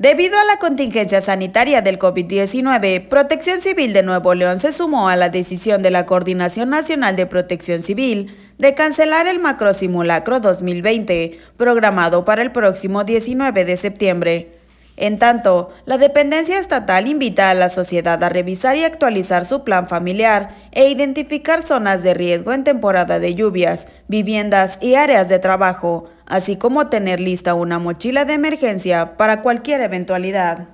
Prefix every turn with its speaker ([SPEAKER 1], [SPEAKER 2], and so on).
[SPEAKER 1] Debido a la contingencia sanitaria del COVID-19, Protección Civil de Nuevo León se sumó a la decisión de la Coordinación Nacional de Protección Civil de cancelar el Macro Simulacro 2020, programado para el próximo 19 de septiembre. En tanto, la dependencia estatal invita a la sociedad a revisar y actualizar su plan familiar e identificar zonas de riesgo en temporada de lluvias, viviendas y áreas de trabajo, así como tener lista una mochila de emergencia para cualquier eventualidad.